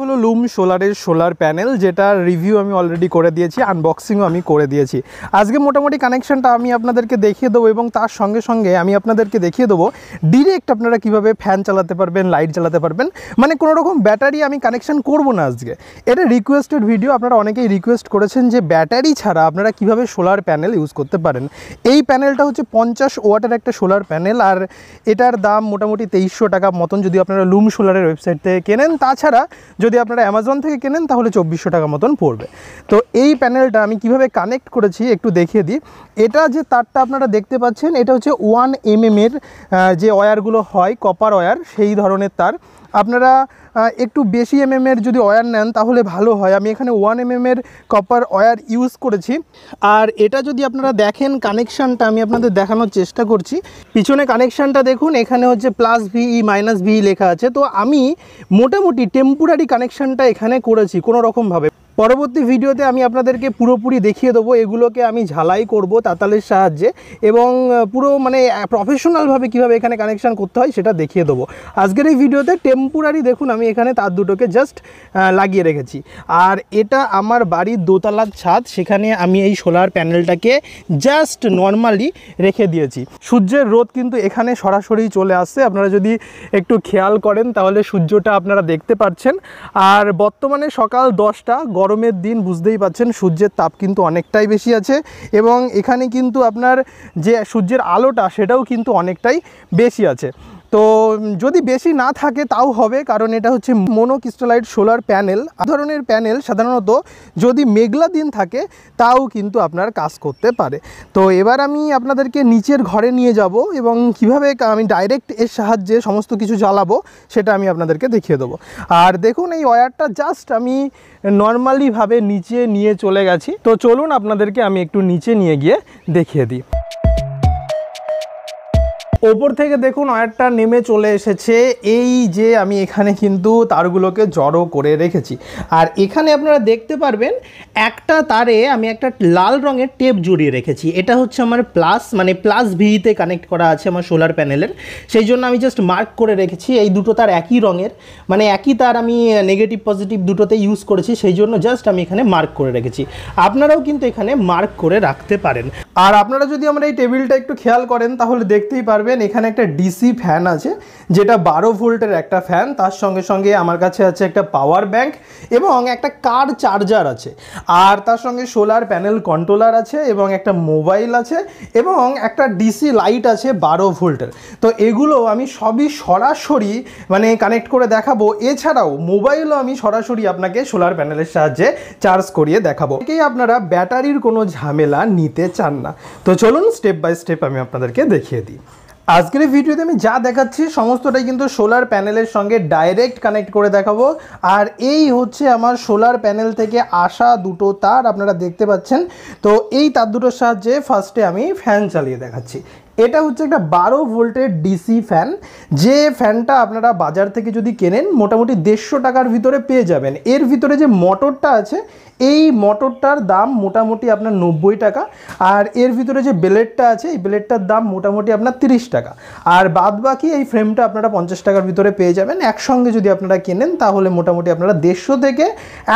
হলো লুম সোলারের solar panel যেটা রিভিউ আমি অলরেডি করে দিয়েছি আনবক্সিংও আমি করে দিয়েছি আজকে মোটামুটি কানেকশানটা আমি আপনাদেরকে দেখিয়ে দেবো এবং তার সঙ্গে সঙ্গে আমি আপনাদেরকে দেখিয়ে দেবো ডিরেক্ট আপনারা কিভাবে ফ্যান চালাতে পারবেন লাইট চালাতে পারবেন মানে কোনো রকম ব্যাটারি আমি কানেকশান করব না আজকে এটা রিকোয়েস্টেড ভিডিও আপনারা অনেকেই রিকোয়েস্ট করেছেন যে ব্যাটারি ছাড়া আপনারা কিভাবে সোলার প্যানেল ইউজ করতে পারেন এই প্যানেলটা হচ্ছে পঞ্চাশ ওয়াটের একটা সোলার প্যানেল আর এটার দাম মোটামুটি তেইশশো টাকা মতন যদি আপনারা লুম সোলারের ওয়েবসাইট থেকে কেনেন তাছাড়া যদি আপনারা অ্যামাজন থেকে কেনেন তাহলে চব্বিশশো টাকা মতন পড়বে তো এই প্যানেলটা আমি কিভাবে কানেক্ট করেছি একটু দেখিয়ে দিই এটা যে তারটা আপনারা দেখতে পাচ্ছেন এটা হচ্ছে ওয়ান এম এর যে ওয়ারগুলো হয় কপার ওয়ার সেই ধরনের তার আপনারা একটু বেশি এম এর যদি ওয়ার নেন তাহলে ভালো হয় আমি এখানে ওয়ান এম এর কপার ওয়্যার ইউজ করেছি আর এটা যদি আপনারা দেখেন কানেকশানটা আমি আপনাদের দেখানোর চেষ্টা করছি পিছনে কানেকশানটা দেখুন এখানে হচ্ছে প্লাস ভিই মাইনাস ভিই লেখা আছে তো আমি মোটামুটি টেম্পোরারি কানেকশানটা এখানে করেছি কোনো রকমভাবে পরবর্তী ভিডিওতে আমি আপনাদেরকে পুরোপুরি দেখিয়ে দেবো এগুলোকে আমি ঝালাই করব তাতালের সাহায্যে এবং পুরো মানে প্রফেশনালভাবে কিভাবে এখানে কানেকশান করতে হয় সেটা দেখিয়ে দেবো আজকের এই ভিডিওতে টেম্পোরারি দেখুন আমি এখানে তার দুটোকে জাস্ট লাগিয়ে রেখেছি আর এটা আমার বাড়ির দোতলার ছাদ সেখানে আমি এই সোলার প্যানেলটাকে জাস্ট নর্মালি রেখে দিয়েছি সূর্যের রোদ কিন্তু এখানে সরাসরি চলে আসছে আপনারা যদি একটু খেয়াল করেন তাহলে সূর্যটা আপনারা দেখতে পাচ্ছেন আর বর্তমানে সকাল দশটা গরমের দিন বুঝতেই পাচ্ছেন সূর্যের তাপ কিন্তু অনেকটাই বেশি আছে এবং এখানে কিন্তু আপনার যে সূর্যের আলোটা সেটাও কিন্তু অনেকটাই বেশি আছে তো যদি বেশি না থাকে তাও হবে কারণ এটা হচ্ছে মোনোক্রিস্টালাইট সোলার প্যানেল ধরনের প্যানেল সাধারণত যদি মেঘলা দিন থাকে তাও কিন্তু আপনার কাজ করতে পারে তো এবার আমি আপনাদেরকে নিচের ঘরে নিয়ে যাব এবং কিভাবে আমি ডাইরেক্ট এর সাহায্যে সমস্ত কিছু জ্বালাবো সেটা আমি আপনাদেরকে দেখিয়ে দেবো আর দেখুন এই ওয়ারটা জাস্ট আমি নর্মালিভাবে নিচে নিয়ে চলে গেছি তো চলুন আপনাদেরকে আমি একটু নিচে নিয়ে গিয়ে দেখিয়ে দিই ওপর থেকে দেখুন ওয়্যারটা নেমে চলে এসেছে এই যে আমি এখানে কিন্তু তারগুলোকে জড়ো করে রেখেছি আর এখানে আপনারা দেখতে পারবেন একটা তারে আমি একটা লাল রঙের টেপ জড়িয়ে রেখেছি এটা হচ্ছে আমার প্লাস মানে প্লাস ভিতে কানেক্ট করা আছে আমার সোলার প্যানেলের সেই জন্য আমি জাস্ট মার্ক করে রেখেছি এই দুটো তার একই রঙের মানে একই তার আমি নেগেটিভ পজিটিভ দুটোতে ইউজ করেছি সেই জন্য জাস্ট আমি এখানে মার্ক করে রেখেছি আপনারাও কিন্তু এখানে মার্ক করে রাখতে পারেন আর আপনারা যদি আমরা এই টেবিলটা একটু খেয়াল করেন তাহলে দেখতেই পারবেন পাবেন এখানে একটা ডিসি ফ্যান আছে যেটা বারো ভোল্টের একটা ফ্যান তার সঙ্গে সঙ্গে আমার কাছে আছে একটা পাওয়ার ব্যাংক এবং একটা কার চার্জার আছে আর তার সঙ্গে সোলার প্যানেল কন্ট্রোলার আছে এবং একটা মোবাইল আছে এবং একটা ডিসি লাইট আছে বারো ভোল্টের তো এগুলো আমি সবই সরাসরি মানে কানেক্ট করে দেখাবো এছাড়াও মোবাইলও আমি সরাসরি আপনাকে সোলার প্যানেলের সাহায্যে চার্জ করিয়ে দেখাবো একেই আপনারা ব্যাটারির কোনো ঝামেলা নিতে চান না তো চলুন স্টেপ বাই স্টেপ আমি আপনাদেরকে দেখিয়ে দিই আজকের ভিডিওতে আমি যা দেখাচ্ছি সমস্তটাই কিন্তু সোলার প্যানেলের সঙ্গে ডাইরেক্ট কানেক্ট করে দেখাবো আর এই হচ্ছে আমার সোলার প্যানেল থেকে আসা দুটো তার আপনারা দেখতে পাচ্ছেন তো এই তার দুটোর সাহায্যে ফার্স্টে আমি ফ্যান চালিয়ে দেখাচ্ছি এটা হচ্ছে একটা বারো ভোল্টের ডিসি ফ্যান যে ফ্যানটা আপনারা বাজার থেকে যদি কেনেন মোটামুটি দেড়শো টাকার ভিতরে পেয়ে যাবেন এর ভিতরে যে মোটরটা আছে এই মোটরটার দাম মোটামুটি আপনার নব্বই টাকা আর এর ভিতরে যে ব্লেডটা আছে এই ব্লেডটার দাম মোটামুটি আপনার তিরিশ টাকা আর বাদ বাকি এই ফ্রেমটা আপনারা পঞ্চাশ টাকার ভিতরে পেয়ে যাবেন একসঙ্গে যদি আপনারা কেনেন তাহলে মোটামুটি আপনারা দেড়শো থেকে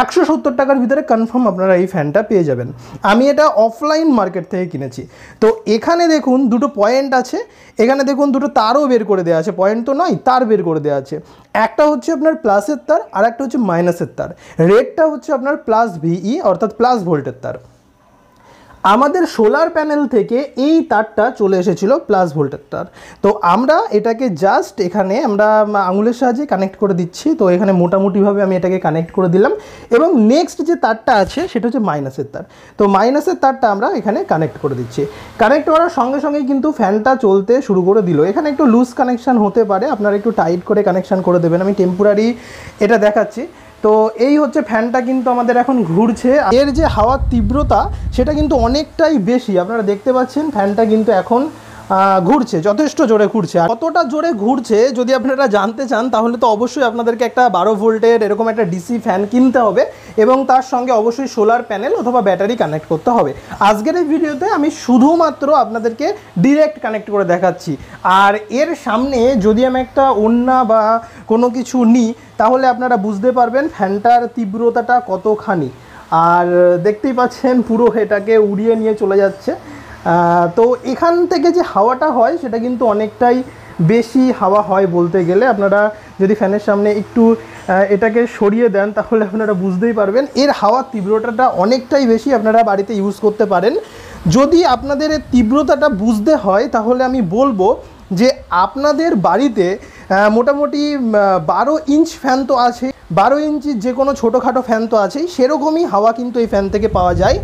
একশো সত্তর টাকার ভিতরে কনফার্ম আপনারা এই ফ্যানটা পেয়ে যাবেন আমি এটা অফলাইন মার্কেট থেকে কিনেছি তো এখানে দেখুন দুটো পয়েন্ট আছে এখানে দেখুন দুটো তারও বের করে দেওয়া আছে পয়েন্ট তো নয় তার বের করে দেওয়া আছে একটা হচ্ছে আপনার প্লাসের তার আর একটা হচ্ছে মাইনাসের তার রেটটা হচ্ছে আপনার প্লাস ভি ভিই অর্থাৎ প্লাস ভোল্টের তার আমাদের সোলার প্যানেল থেকে এই তারটা চলে এসেছিল প্লাস ভোল্টের তার তো আমরা এটাকে জাস্ট এখানে আমরা আঙুলের সাহায্যে কানেক্ট করে দিচ্ছি তো এখানে মোটামুটিভাবে আমি এটাকে কানেক্ট করে দিলাম এবং নেক্সট যে তারটা আছে সেটা হচ্ছে মাইনাসের তার তো মাইনাসের তারটা আমরা এখানে কানেক্ট করে দিচ্ছি কানেক্ট করার সঙ্গে সঙ্গে কিন্তু ফ্যানটা চলতে শুরু করে দিল এখানে একটু লুজ কানেকশান হতে পারে আপনারা একটু টাইট করে কানেকশান করে দেবেন আমি টেম্পোরারি এটা দেখাচ্ছি তো এই হচ্ছে ফ্যানটা কিন্তু আমাদের এখন ঘুরছে এর যে হাওয়ার তীব্রতা সেটা কিন্তু অনেকটাই বেশি আপনারা দেখতে পাচ্ছেন ফ্যানটা কিন্তু এখন ঘুরছে যথেষ্ট জোরে ঘুরছে আর কতটা জোরে ঘুরছে যদি আপনারা জানতে চান তাহলে তো অবশ্যই আপনাদেরকে একটা বারো ভোল্টের এরকম একটা ডিসি ফ্যান কিনতে হবে এবং তার সঙ্গে অবশ্যই সোলার প্যানেল অথবা ব্যাটারি কানেক্ট করতে হবে আজকের এই ভিডিওতে আমি শুধুমাত্র আপনাদেরকে ডিরেক্ট কানেক্ট করে দেখাচ্ছি আর এর সামনে যদি আমি একটা ওন্না বা কোনো কিছু নিই তাহলে আপনারা বুঝতে পারবেন ফ্যানটার তীব্রতাটা কতখানি আর দেখতেই পাচ্ছেন পুরো এটাকে উড়িয়ে নিয়ে চলে যাচ্ছে তো এখান থেকে যে হাওয়াটা হয় সেটা কিন্তু অনেকটাই বেশি হাওয়া হয় বলতে গেলে আপনারা যদি ফ্যানের সামনে একটু এটাকে সরিয়ে দেন তাহলে আপনারা বুঝতেই পারবেন এর হাওয়ার তীব্রতাটা অনেকটাই বেশি আপনারা বাড়িতে ইউজ করতে পারেন যদি আপনাদের এর তীব্রতাটা বুঝতে হয় তাহলে আমি বলবো যে আপনাদের বাড়িতে মোটামুটি বারো ইঞ্চ ফ্যান তো আছে বারো ইঞ্চির যে কোনো ছোটোখাটো ফ্যান তো আছেই সেরকমই হাওয়া কিন্তু এই ফ্যান থেকে পাওয়া যায়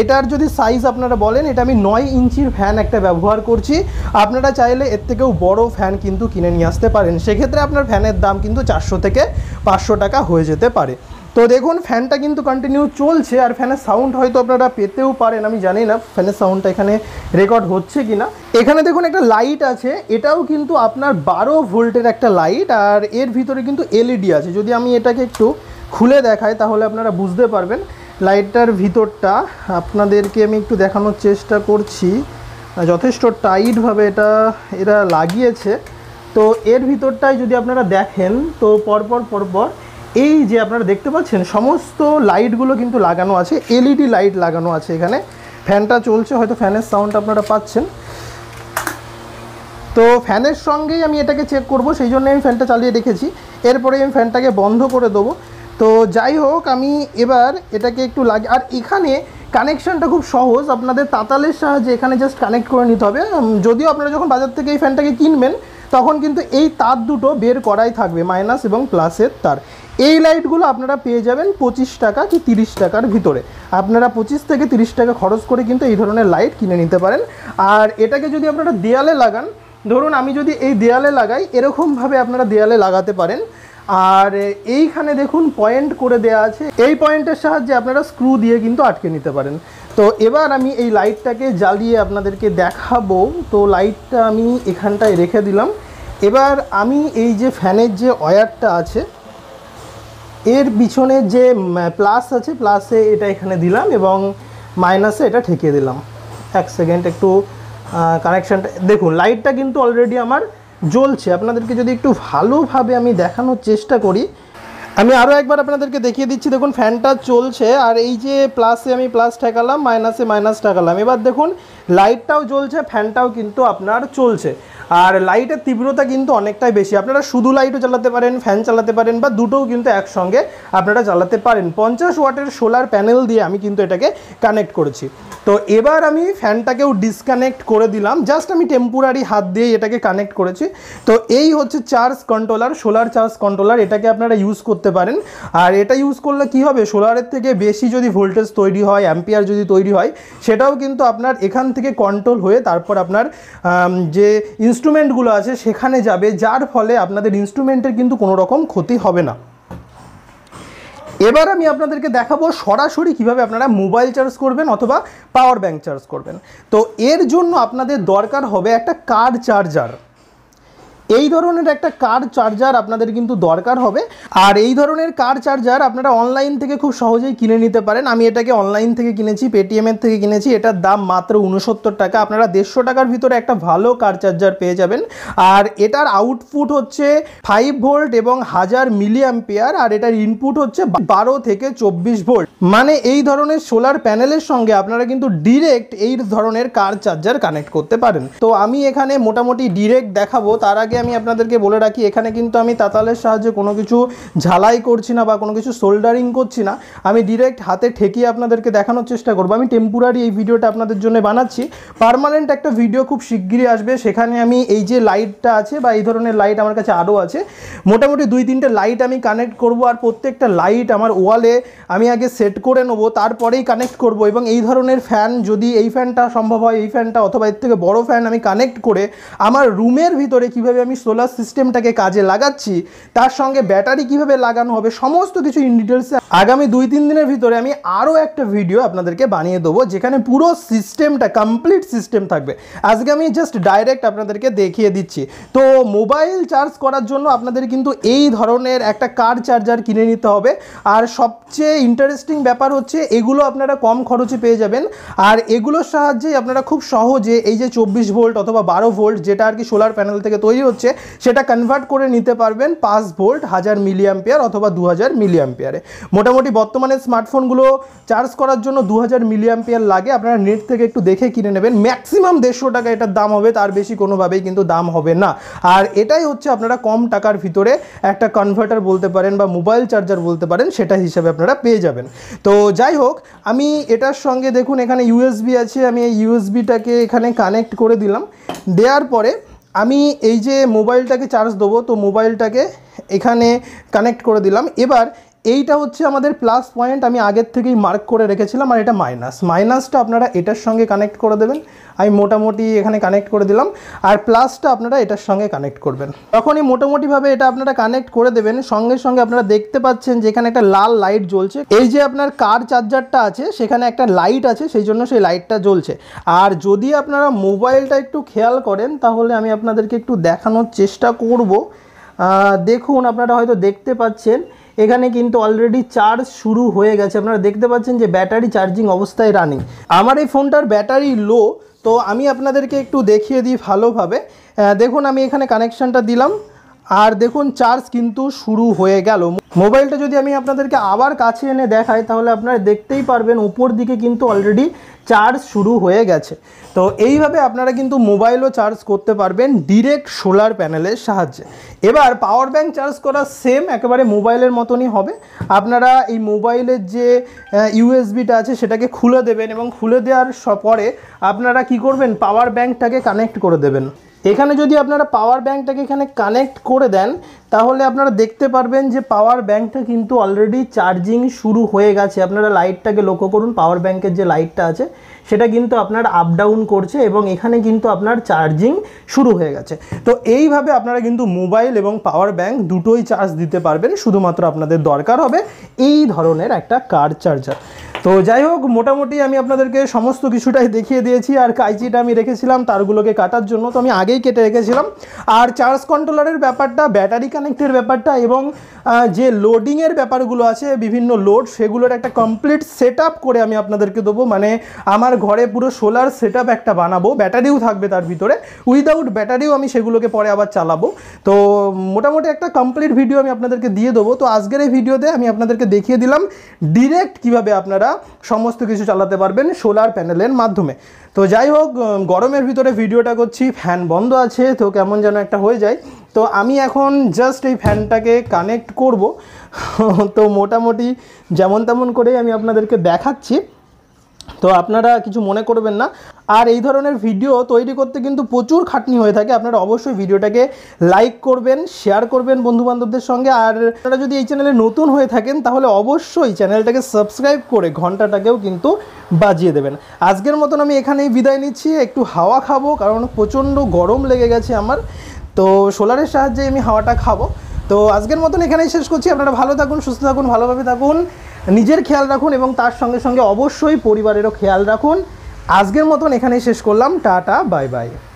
এটার যদি সাইজ আপনারা বলেন এটা আমি নয় ইঞ্চির ফ্যান একটা ব্যবহার করছি আপনারা চাইলে এর থেকেও বড় ফ্যান কিন্তু কিনে নিয়ে আসতে পারেন সেক্ষেত্রে আপনার ফ্যানের দাম কিন্তু চারশো থেকে পাঁচশো টাকা হয়ে যেতে পারে তো দেখুন ফ্যানটা কিন্তু কন্টিনিউ চলছে আর ফ্যানের সাউন্ড হয়তো আপনারা পেতেও পারেন আমি জানি না ফ্যানের সাউন্ডটা এখানে রেকর্ড হচ্ছে কি না এখানে দেখুন একটা লাইট আছে এটাও কিন্তু আপনার বারো ভোল্টের একটা লাইট আর এর ভিতরে কিন্তু এলইডি e আছে যদি আমি এটাকে একটু খুলে দেখাই তাহলে আপনারা বুঝতে পারবেন লাইটটার ভিতরটা আপনাদেরকে আমি একটু দেখানোর চেষ্টা করছি যথেষ্ট টাইটভাবে এটা এরা লাগিয়েছে তো এর ভিতরটায় যদি আপনারা দেখেন তো পরপর পরপর এই যে আপনারা দেখতে পাচ্ছেন সমস্ত লাইটগুলো কিন্তু লাগানো আছে এলইডি লাইট লাগানো আছে এখানে ফ্যানটা চলছে হয়তো ফ্যানের সাউন্ড আপনারা পাচ্ছেন তো ফ্যানের সঙ্গেই আমি এটাকে চেক করব সেই জন্য আমি ফ্যানটা চালিয়ে রেখেছি এরপরে আমি ফ্যানটাকে বন্ধ করে দেবো তো যাই হোক আমি এবার এটাকে একটু লাগে আর এখানে কানেকশানটা খুব সহজ আপনাদের তাতালের সাহায্যে এখানে জাস্ট কানেক্ট করে নিতে হবে যদিও আপনারা যখন বাজার থেকে এই ফ্যানটাকে কিনবেন তখন কিন্তু এই তার দুটো বের করাই থাকবে মাইনাস এবং প্লাসের তার এই লাইটগুলো আপনারা পেয়ে যাবেন পঁচিশ টাকা কি তিরিশ টাকার ভিতরে আপনারা পঁচিশ থেকে তিরিশ টাকা খরচ করে কিন্তু এই ধরনের লাইট কিনে নিতে পারেন আর এটাকে যদি আপনারা দেয়ালে লাগান ধরুন আমি যদি এই দেয়ালে লাগাই এরকমভাবে আপনারা দেয়ালে লাগাতে পারেন আর এইখানে দেখুন পয়েন্ট করে দেয়া আছে এই পয়েন্টের সাহায্যে আপনারা স্ক্রু দিয়ে কিন্তু আটকে নিতে পারেন তো এবার আমি এই লাইটটাকে জ্বালিয়ে আপনাদেরকে দেখাবো তো লাইটটা আমি এখানটায় রেখে দিলাম এবার আমি এই যে ফ্যানের যে ওয়্যারটা আছে এর পিছনে যে প্লাস আছে প্লাসে এটা এখানে দিলাম এবং মাইনাসে এটা ঠেকিয়ে দিলাম এক সেকেন্ড একটু কানেকশানটা দেখুন লাইটটা কিন্তু অলরেডি আমার জ্বলছে আপনাদেরকে যদি একটু ভালোভাবে আমি দেখানোর চেষ্টা করি আমি আরও একবার আপনাদেরকে দেখিয়ে দিচ্ছি দেখুন ফ্যানটা চলছে আর এই যে প্লাসে আমি প্লাস ঠেকালাম মাইনাসে মাইনাস ঠেকালাম এবার দেখুন লাইটটাও জ্বলছে ফ্যানটাও কিন্তু আপনার চলছে আর লাইটের তীব্রতা কিন্তু অনেকটাই বেশি আপনারা শুধু লাইটও চালাতে পারেন ফ্যান চালাতে পারেন বা দুটোও কিন্তু একসঙ্গে আপনারা চালাতে পারেন পঞ্চাশ ওয়াটের সোলার প্যানেল দিয়ে আমি কিন্তু এটাকে কানেক্ট করেছি তো এবার আমি ফ্যানটাকেও ডিসকানেক্ট করে দিলাম জাস্ট আমি টেম্পোরারি হাত দিয়ে এটাকে কানেক্ট করেছি তো এই হচ্ছে charge controller solar charge controller এটাকে আপনারা ইউজ করতে পারেন আর এটা ইউজ করলে কি হবে সোলারের থেকে বেশি যদি ভোল্টেজ তৈরি হয় অ্যাম্পিয়ার যদি তৈরি হয় সেটাও কিন্তু আপনার এখান থেকে কন্ট্রোল হয়ে তারপর আপনার যে ইনস্ট ইনস্ট্রুমেন্টগুলো আছে সেখানে যাবে যার ফলে আপনাদের ইনস্ট্রুমেন্টের কিন্তু কোনো রকম ক্ষতি হবে না এবার আমি আপনাদেরকে দেখাবো সরাসরি কিভাবে আপনারা মোবাইল চার্জ করবেন অথবা পাওয়ার ব্যাংক চার্জ করবেন তো এর জন্য আপনাদের দরকার হবে একটা কার চার্জার এই ধরনের একটা কার চার্জার আপনাদের কিন্তু দরকার হবে আর এই ধরনের কার চার্জার আপনারা অনলাইন থেকে খুব সহজেই কিনে নিতে পারেন আমি এটাকে অনলাইন থেকে কিনেছি পেটিএমের থেকে কিনেছি এটার দাম মাত্র উনসত্তর টাকা আপনারা দেড়শো টাকার ভিতরে একটা ভালো কার চার্জার পেয়ে যাবেন আর এটার আউটপুট হচ্ছে ফাইভ ভোল্ট এবং হাজার মিলি অ্যাম্পিয়ার আর এটার ইনপুট হচ্ছে বারো থেকে চব্বিশ ভোল্ট মানে এই ধরনের সোলার প্যানেলের সঙ্গে আপনারা কিন্তু ডিরেক্ট এই ধরনের কার চার্জার কানেক্ট করতে পারেন তো আমি এখানে মোটামুটি ডিরেক্ট দেখাবো তার আগে আমি আপনাদেরকে বলে রাখি এখানে কিন্তু আমি তাতালের সাহায্যে কোনো কিছু ঝালাই করছি না বা কোনো কিছু সোল্ডারিং করছি না আমি ডিরেক্ট হাতে ঠেকিয়ে আপনাদেরকে দেখানোর চেষ্টা করবো আমি টেম্পোরারি এই ভিডিওটা আপনাদের জন্য বানাচ্ছি পারমানেন্ট একটা ভিডিও খুব শিগগিরই আসবে সেখানে আমি এই যে লাইটটা আছে বা এই ধরনের লাইট আমার কাছে আরও আছে মোটামুটি দুই তিনটে লাইট আমি কানেক্ট করব আর প্রত্যেকটা লাইট আমার ওয়ালে আমি আগে সেট করে নেবো তারপরেই কানেক্ট করব এবং এই ধরনের ফ্যান যদি এই ফ্যানটা সম্ভব হয় এই ফ্যানটা অথবা এর থেকে বড় ফ্যান আমি কানেক্ট করে আমার রুমের ভিতরে কীভাবে আমি আমি সোলার সিস্টেমটাকে কাজে লাগাচ্ছি তার সঙ্গে ব্যাটারি কিভাবে লাগানো হবে সমস্ত কিছু ইন ডিটেলসে আগামী দুই তিন দিনের ভিতরে আমি আরও একটা ভিডিও আপনাদেরকে বানিয়ে দেবো যেখানে পুরো সিস্টেমটা কমপ্লিট সিস্টেম থাকবে আজকে আমি জাস্ট ডাইরেক্ট আপনাদেরকে দেখিয়ে দিচ্ছি তো মোবাইল চার্জ করার জন্য আপনাদের কিন্তু এই ধরনের একটা কার চার্জার কিনে নিতে হবে আর সবচেয়ে ইন্টারেস্টিং ব্যাপার হচ্ছে এগুলো আপনারা কম খরচে পেয়ে যাবেন আর এগুলোর সাহায্যেই আপনারা খুব সহজে এই যে চব্বিশ ভোল্ট অথবা বারো ভোল্ট যেটা আর কি সোলার প্যানেল থেকে তৈরি হচ্ছে হচ্ছে সেটা কনভার্ট করে নিতে পারবেন পাঁচ ভোল্ট হাজার মিলিয়াম্পিয়ার অথবা দু হাজার মিলিয়াম্পিয়ারে মোটামুটি বর্তমানে স্মার্টফোনগুলো চার্জ করার জন্য দু হাজার মিলিয়াম্পিয়ার লাগে আপনারা নেট থেকে একটু দেখে কিনে নেবেন ম্যাক্সিমাম দেড়শো টাকা এটার দাম হবে তার বেশি কোনোভাবেই কিন্তু দাম হবে না আর এটাই হচ্ছে আপনারা কম টাকার ভিতরে একটা কনভার্টার বলতে পারেন বা মোবাইল চার্জার বলতে পারেন সেটা হিসাবে আপনারা পেয়ে যাবেন তো যাই হোক আমি এটার সঙ্গে দেখুন এখানে ইউএসবি আছে আমি এই ইউএসবিটাকে এখানে কানেক্ট করে দিলাম দেওয়ার পরে আমি এই যে মোবাইলটাকে চার্জ দেবো তো মোবাইলটাকে এখানে কানেক্ট করে দিলাম এবার এইটা হচ্ছে আমাদের প্লাস পয়েন্ট আমি আগের থেকেই মার্ক করে রেখেছিলাম আর এটা মাইনাস মাইনাসটা আপনারা এটার সঙ্গে কানেক্ট করে দেবেন আমি মোটামুটি এখানে কানেক্ট করে দিলাম আর প্লাসটা আপনারা এটার সঙ্গে কানেক্ট করবেন তখনই মোটামুটিভাবে এটা আপনারা কানেক্ট করে দেবেন সঙ্গে সঙ্গে আপনারা দেখতে পাচ্ছেন যে এখানে একটা লাল লাইট জ্বলছে এই যে আপনার কার চার্জারটা আছে সেখানে একটা লাইট আছে সেই জন্য সেই লাইটটা জ্বলছে আর যদি আপনারা মোবাইলটা একটু খেয়াল করেন তাহলে আমি আপনাদেরকে একটু দেখানোর চেষ্টা করব দেখুন আপনারা হয়তো দেখতে পাচ্ছেন এখানে কিন্তু অলরেডি চার্জ শুরু হয়ে গেছে আপনারা দেখতে পাচ্ছেন যে ব্যাটারি চার্জিং অবস্থায় রানিং আমার এই ফোনটার ব্যাটারি লো তো আমি আপনাদেরকে একটু দেখিয়ে দিই ভালোভাবে দেখুন আমি এখানে কানেকশানটা দিলাম আর দেখুন চার্জ কিন্তু শুরু হয়ে গেল মোবাইলটা যদি আমি আপনাদেরকে আবার কাছে এনে দেখাই তাহলে আপনারা দেখতেই পারবেন উপর দিকে কিন্তু অলরেডি চার্জ শুরু হয়ে গেছে তো এইভাবে আপনারা কিন্তু মোবাইলও চার্জ করতে পারবেন ডিরেক্ট সোলার প্যানেলের সাহায্যে এবার পাওয়ার ব্যাঙ্ক চার্জ করা সেম একেবারে মোবাইলের মতনই হবে আপনারা এই মোবাইলের যে ইউএসবিটা আছে সেটাকে খুলে দেবেন এবং খুলে দেওয়ার পরে আপনারা কি করবেন পাওয়ার ব্যাঙ্কটাকে কানেক্ট করে দেবেন এখানে যদি আপনারা পাওয়ার ব্যাঙ্কটাকে এখানে কানেক্ট করে দেন তাহলে আপনারা দেখতে পারবেন যে পাওয়ার ব্যাঙ্কটা কিন্তু অলরেডি চার্জিং শুরু হয়ে গেছে আপনারা লাইটটাকে লক্ষ্য করুন পাওয়ার ব্যাঙ্কের যে লাইটটা আছে সেটা কিন্তু আপনার আপ ডাউন করছে এবং এখানে কিন্তু আপনার চার্জিং শুরু হয়ে গেছে তো এইভাবে আপনারা কিন্তু মোবাইল এবং পাওয়ার ব্যাঙ্ক দুটোই চার্জ দিতে পারবেন শুধুমাত্র আপনাদের দরকার হবে এই ধরনের একটা কার চার্জার তো যাই হোক মোটামুটি আমি আপনাদেরকে সমস্ত কিছুটাই দেখিয়ে দিয়েছি আর কাইচিটা আমি রেখেছিলাম তারগুলোকে কাটার জন্য তো আমি আগেই কেটে রেখেছিলাম আর চার্জ কন্ট্রোলারের ব্যাপারটা ব্যাটারি কানেক্টের ব্যাপারটা এবং যে লোডিংয়ের ব্যাপারগুলো আছে বিভিন্ন লোড সেগুলোর একটা কমপ্লিট সেট করে আমি আপনাদেরকে দেবো মানে আমার ঘরে পুরো সোলার সেট একটা বানাবো ব্যাটারিও থাকবে তার ভিতরে উইদাউট ব্যাটারিও আমি সেগুলোকে পরে আবার চালাবো তো মোটামুটি একটা কমপ্লিট ভিডিও আমি আপনাদেরকে দিয়ে দেবো তো আজকের এই ভিডিওতে আমি আপনাদেরকে দেখিয়ে দিলাম ডিরেক্ট কিভাবে আপনারা সমস্ত কিছু চালাতে পারবেন সোলার প্যানেলের মাধ্যমে তো যাই হোক গরমের ভিতরে ভিডিওটা করছি ফ্যান বন্ধ আছে তো কেমন যেন একটা হয়ে যায় তো আমি এখন জাস্ট এই ফ্যানটাকে কানেক্ট করব তো মোটামুটি যেমন তেমন করেই আমি আপনাদেরকে দেখাচ্ছি তো আপনারা কিছু মনে করবেন না আর এই ধরনের ভিডিও তৈরি করতে কিন্তু প্রচুর খাটনি হয়ে থাকে আপনারা অবশ্যই ভিডিওটাকে লাইক করবেন শেয়ার করবেন বন্ধুবান্ধবদের সঙ্গে আর আপনারা যদি এই চ্যানেলে নতুন হয়ে থাকেন তাহলে অবশ্যই চ্যানেলটাকে সাবস্ক্রাইব করে ঘন্টাটাকেও কিন্তু বাজিয়ে দেবেন আজকের মতন আমি এখানেই বিদায় নিচ্ছি একটু হাওয়া খাবো কারণ প্রচণ্ড গরম লেগে গেছে আমার তো সোলারের সাহায্যে আমি হাওয়াটা খাবো তো আজকের মতন এখানেই শেষ করছি আপনারা ভালো থাকুন সুস্থ থাকুন ভালোভাবে থাকুন নিজের খেয়াল রাখুন এবং তার সঙ্গে সঙ্গে অবশ্যই পরিবারেরও খেয়াল রাখুন আজকের মতন এখানেই শেষ করলাম টাটা বাই বাই